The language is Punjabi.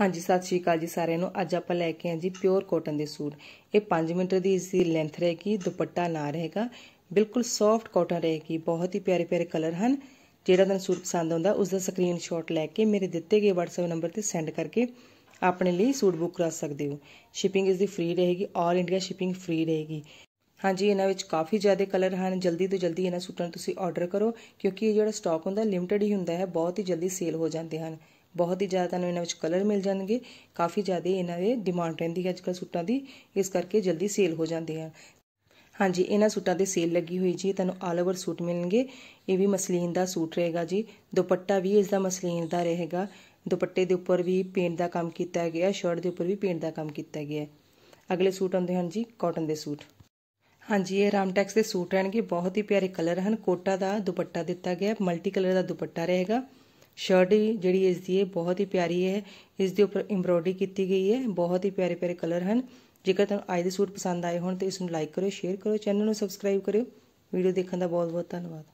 ਹਾਂਜੀ ਸਤਿ ਸ਼੍ਰੀ ਅਕਾਲ ਜੀ ਸਾਰਿਆਂ ਨੂੰ ਅੱਜ ਆਪਾਂ ਲੈ ਕੇ ਆਏ ਜੀ ਪਿਓਰ ਕਾਟਨ ਦੇ ਸੂਟ ਇਹ 5 ਮੀਟਰ ਦੀ ਇਸ ਦੀ ਲੈਂਥ ਰਹੇਗੀ ਦੁਪੱਟਾ ਨਾ ਰਹੇਗਾ ਬਿਲਕੁਲ ਸੌਫਟ ਕਾਟਨ ਰਹੇਗੀ ਬਹੁਤ ਹੀ ਪਿਆਰੇ ਪਿਆਰੇ ਕਲਰ ਹਨ ਜਿਹੜਾ ਤੁਹਾਨੂੰ ਸੂਟ ਪਸੰਦ ਆਉਂਦਾ ਉਸ ਦਾ ਸਕਰੀਨਸ਼ਾਟ ਲੈ ਕੇ ਮੇਰੇ ਦਿੱਤੇ ਗਏ WhatsApp ਨੰਬਰ ਤੇ ਸੈਂਡ ਕਰਕੇ ਆਪਣੇ ਲਈ ਸੂਟ ਬੁੱਕ ਕਰਾ ਸਕਦੇ ਹੋ ਸ਼ਿਪਿੰਗ ਇਸ ਦੀ ਫ੍ਰੀ ਰਹੇਗੀ 올 ਇੰਡੀਆ ਸ਼ਿਪਿੰਗ ਫ੍ਰੀ ਰਹੇਗੀ ਹਾਂਜੀ ਇਹਨਾਂ ਵਿੱਚ ਕਾਫੀ ਜ਼ਿਆਦਾ ਕਲਰ ਹਨ ਜਲਦੀ ਤੋਂ ਜਲਦੀ ਇਹਨਾਂ ਸੂਟਾਂ ਨੂੰ ਤੁਸੀਂ ਆਰਡਰ ਕਰੋ ਕਿਉਂਕਿ ਇਹ ਜਿਹੜਾ ਸਟਾਕ ਹੁੰਦਾ ਲਿਮਟਿਡ ਹੀ ਹੁੰਦਾ ਹੈ ਬਹੁਤ ਹੀ ਜਲਦੀ ਸੇਲ ਹੋ ਜਾਂਦੇ ਹਨ ਬਹੁਤ ਹੀ ਜ਼ਿਆਦਾ ਤੁਹਾਨੂੰ ਇਹਨਾਂ ਵਿੱਚ ਕਲਰ ਮਿਲ ਜਾਣਗੇ ਕਾਫੀ ਜ਼ਿਆਦਾ ਇਹਨਾਂ ਦੇ ਡਿਮਾਂਡ ਰਹਿੰਦੀ ਹੈ ਅੱਜਕੱਲ ਸੂਟਾਂ ਦੀ ਇਸ ਕਰਕੇ ਜਲਦੀ ਸੇਲ ਹੋ ਜਾਂਦੇ ਆ ਹਾਂਜੀ ਇਹਨਾਂ ਸੂਟਾਂ ਦੇ ਸੇਲ ਲੱਗੀ ਹੋਈ ਜੀ ਤੁਹਾਨੂੰ ਆਲ ਓਵਰ ਸੂਟ ਮਿਲਣਗੇ ਇਹ ਵੀ ਮਸਲੀਨ ਦਾ ਸੂਟ ਰਹੇਗਾ ਜੀ ਦੁਪੱਟਾ ਵੀ ਇਸ ਦਾ ਮਸਲੀਨ ਦਾ ਰਹੇਗਾ ਦੁਪੱਟੇ ਦੇ ਉੱਪਰ ਵੀ ਪੇਂਟ ਦਾ ਕੰਮ ਕੀਤਾ ਗਿਆ ਸ਼ਰਟ ਦੇ ਉੱਪਰ ਵੀ ਪੇਂਟ ਦਾ ਕੰਮ ਕੀਤਾ ਗਿਆ ਅਗਲੇ ਸੂਟ ਆਉਂਦੇ ਹਨ ਜੀ ਕਾਟਨ ਦੇ ਸੂਟ ਹਾਂਜੀ ਇਹ ਰਾਮਟੈਕਸ ਦੇ ਸੂਟ ਰਹਿਣਗੇ ਬਹੁਤ ਹੀ ਪਿਆਰੇ ਕਲਰ ਹਨ ਕੋਟਾ ਦਾ ਦੁਪੱਟਾ ਦਿੱਤਾ ਗਿਆ ਮਲਟੀ ਕਲਰ ਦਾ ਦੁਪੱਟਾ ਰਹੇਗਾ ਸ਼ਰਟ ਜਿਹੜੀ ਇਸ ਦੀ ਹੈ ਬਹੁਤ ਹੀ ਪਿਆਰੀ ਹੈ ਇਸ ਦੇ ਉੱਪਰ ਐਮਬ੍ਰੋਇਡਰੀ ਕੀਤੀ ਗਈ ਹੈ ਬਹੁਤ ਹੀ ਪਿਆਰੇ ਪਿਆਰੇ ਕਲਰ ਹਨ ਜੇਕਰ ਤੁਹਾਨੂੰ ਅੱਜ ਦੇ ਸੂਟ ਪਸੰਦ ਆਏ ਹੋਣ ਤਾਂ ਇਸ ਨੂੰ ਲਾਈਕ ਕਰੋ ਸ਼ੇਅਰ ਕਰੋ ਚੈਨਲ ਨੂੰ ਸਬਸਕ੍ਰਾਈਬ ਕਰਿਓ ਵੀਡੀਓ ਦੇਖਣ ਦਾ ਬਹੁਤ ਬਹੁਤ ਧੰਨਵਾਦ